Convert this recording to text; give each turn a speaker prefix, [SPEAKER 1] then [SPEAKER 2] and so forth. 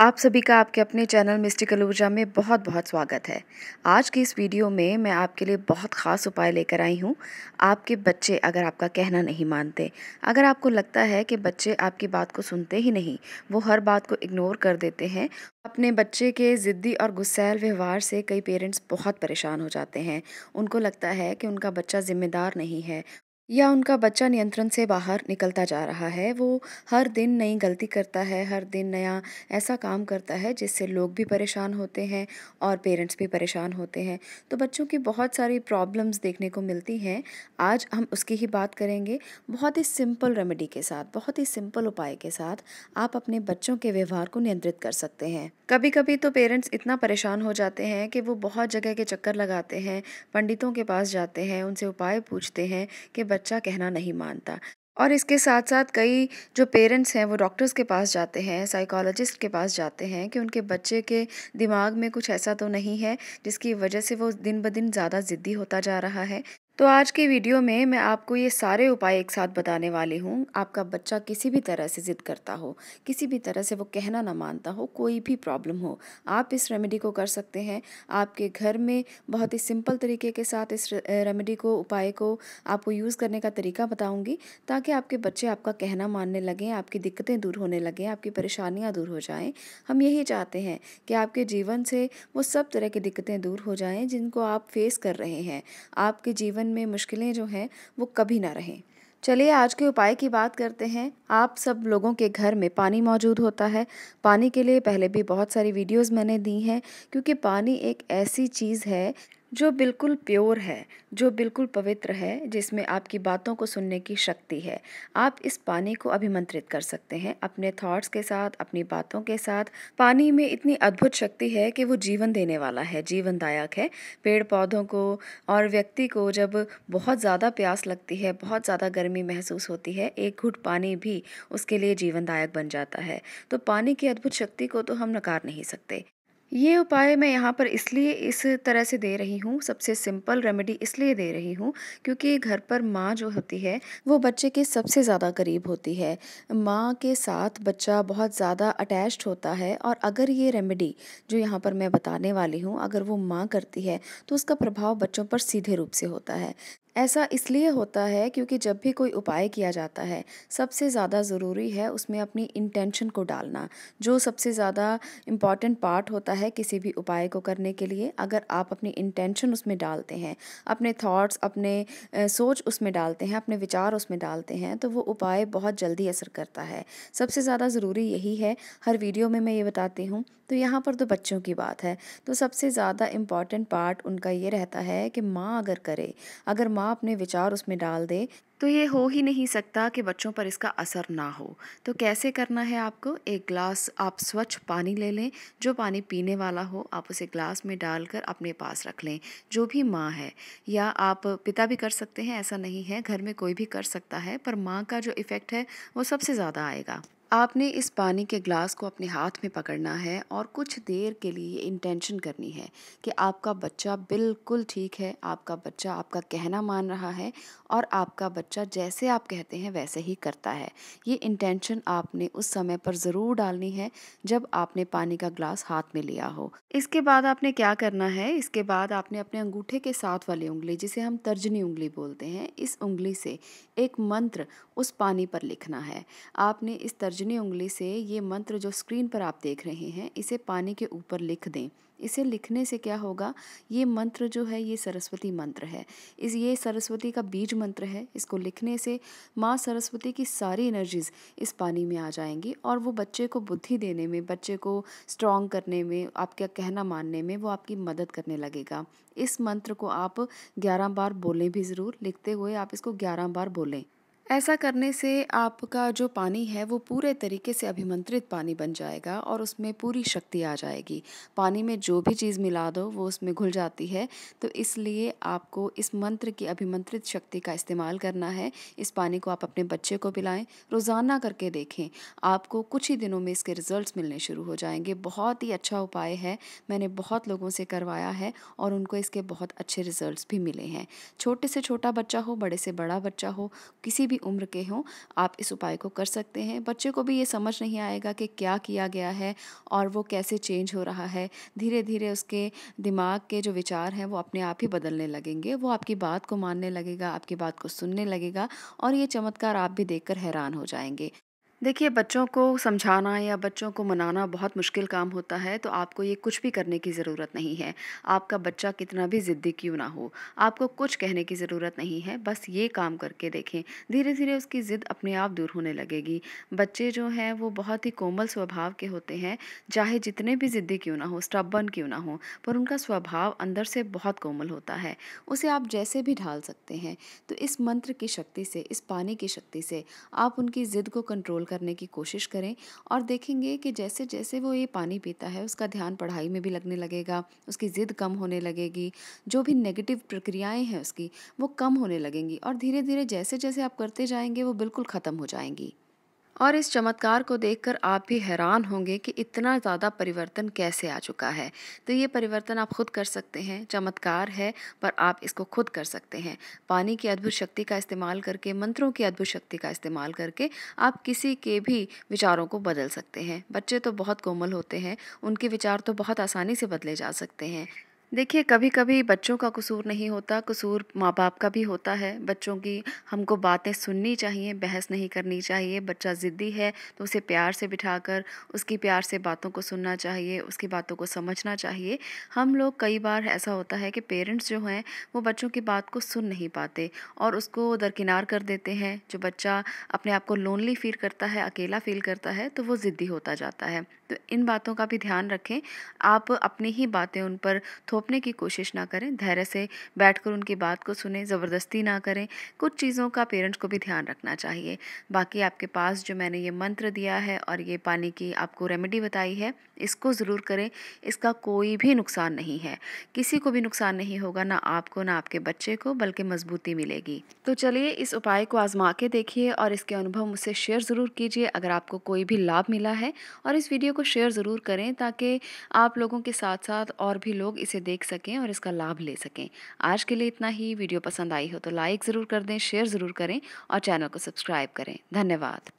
[SPEAKER 1] आप सभी का आपके अपने चैनल मिस्टिकल ऊर्जा में बहुत बहुत स्वागत है आज की इस वीडियो में मैं आपके लिए बहुत ख़ास उपाय लेकर आई हूँ आपके बच्चे अगर आपका कहना नहीं मानते अगर आपको लगता है कि बच्चे आपकी बात को सुनते ही नहीं वो हर बात को इग्नोर कर देते हैं अपने बच्चे के ज़िद्दी और गुस्सैल व्यवहार से कई पेरेंट्स बहुत परेशान हो जाते हैं उनको लगता है कि उनका बच्चा ज़िम्मेदार नहीं है या उनका बच्चा नियंत्रण से बाहर निकलता जा रहा है वो हर दिन नई गलती करता है हर दिन नया ऐसा काम करता है जिससे लोग भी परेशान होते हैं और पेरेंट्स भी परेशान होते हैं तो बच्चों की बहुत सारी प्रॉब्लम्स देखने को मिलती हैं आज हम उसकी ही बात करेंगे बहुत ही सिंपल रेमेडी के साथ बहुत ही सिंपल उपाय के साथ आप अपने बच्चों के व्यवहार को नियंत्रित कर सकते हैं कभी कभी तो पेरेंट्स इतना परेशान हो जाते हैं कि वो बहुत जगह के चक्कर लगाते हैं पंडितों के पास जाते हैं उनसे उपाय पूछते हैं कि बच्चा कहना नहीं मानता और इसके साथ साथ कई जो पेरेंट्स हैं वो डॉक्टर्स के पास जाते हैं साइकोलॉजिस्ट के पास जाते हैं कि उनके बच्चे के दिमाग में कुछ ऐसा तो नहीं है जिसकी वजह से वो दिन ब दिन ज़्यादा ज़िद्दी होता जा रहा है तो आज के वीडियो में मैं आपको ये सारे उपाय एक साथ बताने वाली हूँ आपका बच्चा किसी भी तरह से ज़िद करता हो किसी भी तरह से वो कहना ना मानता हो कोई भी प्रॉब्लम हो आप इस रेमेडी को कर सकते हैं आपके घर में बहुत ही सिंपल तरीके के साथ इस रेमेडी को उपाय को आपको यूज़ करने का तरीका बताऊँगी ताकि आपके बच्चे आपका कहना मानने लगें आपकी दिक्कतें दूर होने लगें आपकी परेशानियाँ दूर हो जाएँ हम यही चाहते हैं कि आपके जीवन से वो सब तरह की दिक्कतें दूर हो जाएँ जिनको आप फेस कर रहे हैं आपके जीवन में मुश्किलें जो हैं वो कभी ना रहें चलिए आज के उपाय की बात करते हैं आप सब लोगों के घर में पानी मौजूद होता है पानी के लिए पहले भी बहुत सारी वीडियोस मैंने दी हैं क्योंकि पानी एक ऐसी चीज़ है जो बिल्कुल प्योर है जो बिल्कुल पवित्र है जिसमें आपकी बातों को सुनने की शक्ति है आप इस पानी को अभिमंत्रित कर सकते हैं अपने थॉट्स के साथ अपनी बातों के साथ पानी में इतनी अद्भुत शक्ति है कि वो जीवन देने वाला है जीवनदायक है पेड़ पौधों को और व्यक्ति को जब बहुत ज़्यादा प्यास लगती है बहुत ज़्यादा गर्मी महसूस होती है एक घुट पानी भी उसके लिए जीवनदायक बन जाता है तो पानी की अद्भुत शक्ति को तो हम नकार नहीं सकते ये उपाय मैं यहाँ पर इसलिए इस तरह से दे रही हूँ सबसे सिंपल रेमेडी इसलिए दे रही हूँ क्योंकि घर पर माँ जो होती है वो बच्चे के सबसे ज़्यादा करीब होती है माँ के साथ बच्चा बहुत ज़्यादा अटैच्ड होता है और अगर ये रेमेडी जो यहाँ पर मैं बताने वाली हूँ अगर वो माँ करती है तो उसका प्रभाव बच्चों पर सीधे रूप से होता है ऐसा इसलिए होता है क्योंकि जब भी कोई उपाय किया जाता है सबसे ज़्यादा ज़रूरी है उसमें अपनी इंटेंशन को डालना जो सबसे ज़्यादा इम्पॉर्टेंट पार्ट होता है किसी भी उपाय को करने के लिए अगर आप अपनी इंटेंशन उसमें डालते हैं अपने थॉट्स अपने सोच उसमें डालते हैं अपने विचार उसमें डालते हैं तो वो उपाय बहुत जल्दी असर करता है सबसे ज़्यादा ज़रूरी यही है हर वीडियो में मैं ये बताती हूँ तो यहाँ पर तो बच्चों की बात है तो सबसे ज़्यादा इम्पॉर्टेंट पार्ट उनका ये रहता है कि माँ अगर करे अगर माँ माँ अपने विचार उसमें डाल दे तो ये हो ही नहीं सकता कि बच्चों पर इसका असर ना हो तो कैसे करना है आपको एक ग्लास आप स्वच्छ पानी ले लें जो पानी पीने वाला हो आप उसे ग्लास में डालकर अपने पास रख लें जो भी माँ है या आप पिता भी कर सकते हैं ऐसा नहीं है घर में कोई भी कर सकता है पर माँ का जो इफ़ेक्ट है वो सबसे ज़्यादा आएगा आपने इस पानी के ग्लास को अपने हाथ में पकड़ना है और कुछ देर के लिए इंटेंशन करनी है कि आपका बच्चा बिल्कुल ठीक है आपका बच्चा आपका कहना मान रहा है और आपका बच्चा जैसे आप कहते हैं वैसे ही करता है ये इंटेंशन आपने उस समय पर ज़रूर डालनी है जब आपने पानी का ग्लास हाथ में लिया हो इसके बाद आपने क्या करना है इसके बाद आपने अपने अंगूठे के साथ वाली उंगली जिसे हम तर्जनी उंगली बोलते हैं इस उंगली से एक मंत्र उस पानी पर लिखना है आपने इस तर्ज तर्जनी उंगली से ये मंत्र जो स्क्रीन पर आप देख रहे हैं इसे पानी के ऊपर लिख दें इसे लिखने से क्या होगा ये मंत्र जो है ये सरस्वती मंत्र है इस ये सरस्वती का बीज मंत्र है इसको लिखने से माँ सरस्वती की सारी एनर्जीज़ इस पानी में आ जाएंगी और वो बच्चे को बुद्धि देने में बच्चे को स्ट्रॉन्ग करने में आपका कहना मानने में वो आपकी मदद करने लगेगा इस मंत्र को आप ग्यारह बार बोलें भी ज़रूर लिखते हुए आप इसको ग्यारह बार बोलें ऐसा करने से आपका जो पानी है वो पूरे तरीके से अभिमंत्रित पानी बन जाएगा और उसमें पूरी शक्ति आ जाएगी पानी में जो भी चीज़ मिला दो वो उसमें घुल जाती है तो इसलिए आपको इस मंत्र की अभिमंत्रित शक्ति का इस्तेमाल करना है इस पानी को आप अपने बच्चे को पिलाएं रोज़ाना करके देखें आपको कुछ ही दिनों में इसके रिज़ल्ट मिलने शुरू हो जाएंगे बहुत ही अच्छा उपाय है मैंने बहुत लोगों से करवाया है और उनको इसके बहुत अच्छे रिज़ल्ट भी मिले हैं छोटे से छोटा बच्चा हो बड़े से बड़ा बच्चा हो किसी भी उम्र के हों आप इस उपाय को कर सकते हैं बच्चे को भी ये समझ नहीं आएगा कि क्या किया गया है और वो कैसे चेंज हो रहा है धीरे धीरे उसके दिमाग के जो विचार हैं वो अपने आप ही बदलने लगेंगे वो आपकी बात को मानने लगेगा आपकी बात को सुनने लगेगा और ये चमत्कार आप भी देखकर हैरान हो जाएंगे देखिए बच्चों को समझाना या बच्चों को मनाना बहुत मुश्किल काम होता है तो आपको ये कुछ भी करने की ज़रूरत नहीं है आपका बच्चा कितना भी ज़िद्दी क्यों ना हो आपको कुछ कहने की ज़रूरत नहीं है बस ये काम करके देखें धीरे धीरे उसकी ज़िद अपने आप दूर होने लगेगी बच्चे जो हैं वो बहुत ही कोमल स्वभाव के होते हैं चाहे जितने भी ज़िद्दी क्यों ना हो स्टबन क्यों ना हो पर उनका स्वभाव अंदर से बहुत कोमल होता है उसे आप जैसे भी ढाल सकते हैं तो इस मंत्र की शक्ति से इस पानी की शक्ति से आप उनकी ज़िद को कंट्रोल करने की कोशिश करें और देखेंगे कि जैसे जैसे वो ये पानी पीता है उसका ध्यान पढ़ाई में भी लगने लगेगा उसकी ज़िद कम होने लगेगी जो भी नेगेटिव प्रक्रियाएँ हैं उसकी वो कम होने लगेंगी और धीरे धीरे जैसे जैसे आप करते जाएंगे वो बिल्कुल ख़त्म हो जाएंगी और इस चमत्कार को देखकर आप भी हैरान होंगे कि इतना ज़्यादा परिवर्तन कैसे आ चुका है तो ये परिवर्तन आप खुद कर सकते हैं चमत्कार है पर आप इसको खुद कर सकते हैं पानी की अद्भुत शक्ति का इस्तेमाल करके मंत्रों की अद्भुत शक्ति का इस्तेमाल करके आप किसी के भी विचारों को बदल सकते हैं बच्चे तो बहुत कोमल होते हैं उनके विचार तो बहुत आसानी से बदले जा सकते हैं देखिए कभी कभी बच्चों का कसूर नहीं होता कसूर माँ बाप का भी होता है बच्चों की हमको बातें सुननी चाहिए बहस नहीं करनी चाहिए बच्चा ज़िद्दी है तो उसे प्यार से बिठाकर उसकी प्यार से बातों को सुनना चाहिए उसकी बातों को समझना चाहिए हम लोग कई बार ऐसा होता है कि पेरेंट्स जो हैं वो बच्चों की बात को सुन नहीं पाते और उसको दरकिनार कर देते हैं जो बच्चा अपने आप को लोनली फील करता है अकेला फील करता है तो वो ज़िद्दी होता जाता है तो इन बातों का भी ध्यान रखें आप अपनी ही बातें उन पर थोप थोपने की कोशिश ना करें धैर्य से बैठकर उनकी बात को सुने ज़बरदस्ती ना करें कुछ चीज़ों का पेरेंट्स को भी ध्यान रखना चाहिए बाकी आपके पास जो मैंने ये मंत्र दिया है और ये पानी की आपको रेमेडी बताई है इसको ज़रूर करें इसका कोई भी नुकसान नहीं है किसी को भी नुकसान नहीं होगा ना आपको ना आपके बच्चे को बल्कि मजबूती मिलेगी तो चलिए इस उपाय को आजमा के देखिए और इसके अनुभव मुझसे शेयर ज़रूर कीजिए अगर आपको कोई भी लाभ मिला है और इस वीडियो को शेयर ज़रूर करें ताकि आप लोगों के साथ साथ और भी लोग इसे देख सकें और इसका लाभ ले सकें आज के लिए इतना ही वीडियो पसंद आई हो तो लाइक ज़रूर कर दें शेयर ज़रूर करें और चैनल को सब्सक्राइब करें धन्यवाद